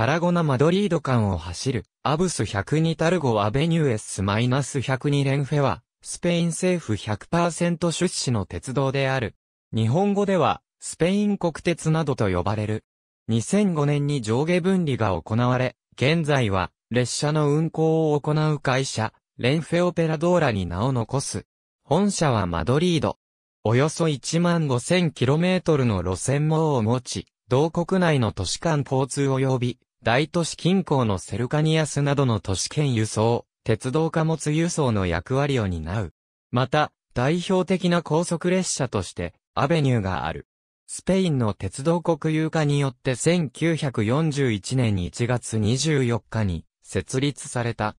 タラゴナマドリード間を走る、アブス102タルゴアベニューエス -102 レンフェは、スペイン政府100%出資の鉄道である。日本語では、スペイン国鉄などと呼ばれる。2005年に上下分離が行われ、現在は、列車の運行を行う会社、レンフェオペラドーラに名を残す。本社はマドリード。およそ1万5 0 0 0トルの路線網を持ち、同国内の都市間交通及び大都市近郊のセルカニアスなどの都市圏輸送、鉄道貨物輸送の役割を担う。また、代表的な高速列車として、アベニューがある。スペインの鉄道国有化によって1941年1月24日に設立された。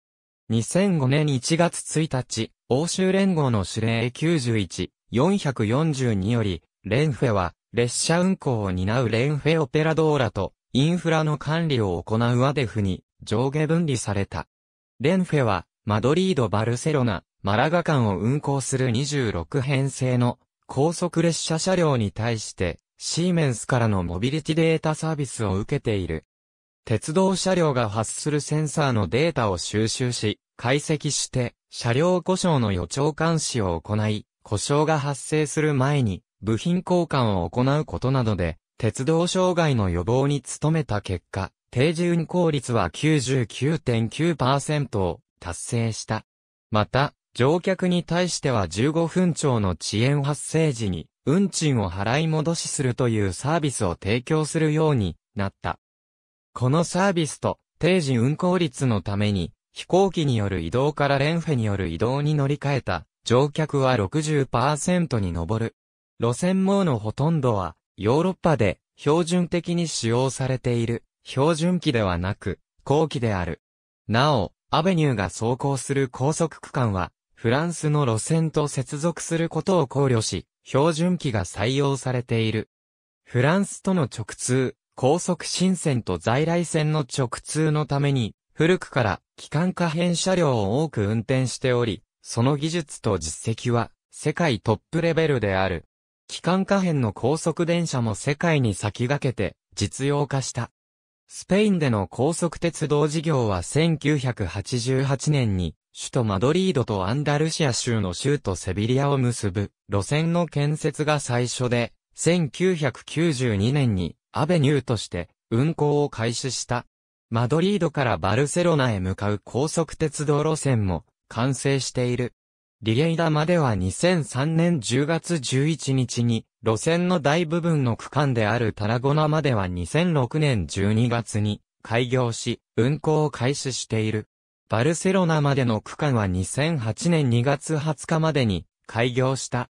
2005年1月1日、欧州連合の指令91、442より、レンフェは列車運行を担うレンフェオペラドーラとインフラの管理を行うアデフに上下分離された。レンフェは、マドリード・バルセロナ、マラガ間を運行する26編成の高速列車車両に対して、シーメンスからのモビリティデータサービスを受けている。鉄道車両が発するセンサーのデータを収集し、解析して、車両故障の予兆監視を行い、故障が発生する前に、部品交換を行うことなどで、鉄道障害の予防に努めた結果、低運効率は99.9%を達成した。また、乗客に対しては15分超の遅延発生時に、運賃を払い戻しするというサービスを提供するようになった。このサービスと、定時運行率のために、飛行機による移動からレンフェによる移動に乗り換えた乗客は60%に上る。路線網のほとんどはヨーロッパで標準的に使用されている標準機ではなく後期である。なお、アベニューが走行する高速区間はフランスの路線と接続することを考慮し、標準機が採用されている。フランスとの直通、高速新線と在来線の直通のために、古くから機関可変車両を多く運転しており、その技術と実績は世界トップレベルである。機関可変の高速電車も世界に先駆けて実用化した。スペインでの高速鉄道事業は1988年に首都マドリードとアンダルシア州の州都セビリアを結ぶ路線の建設が最初で、1992年にアベニューとして運行を開始した。マドリードからバルセロナへ向かう高速鉄道路線も完成している。リレイダまでは2003年10月11日に、路線の大部分の区間であるタラゴナまでは2006年12月に開業し、運行を開始している。バルセロナまでの区間は2008年2月20日までに開業した。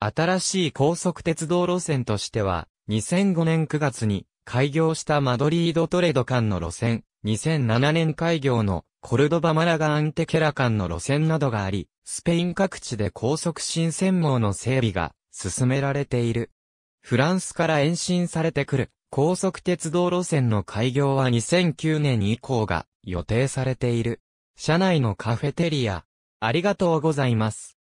新しい高速鉄道路線としては、2005年9月に開業したマドリードトレド間の路線、2007年開業のコルドバマラガアンテケラ間の路線などがあり、スペイン各地で高速新線網の整備が進められている。フランスから延伸されてくる高速鉄道路線の開業は2009年以降が予定されている。社内のカフェテリア。ありがとうございます。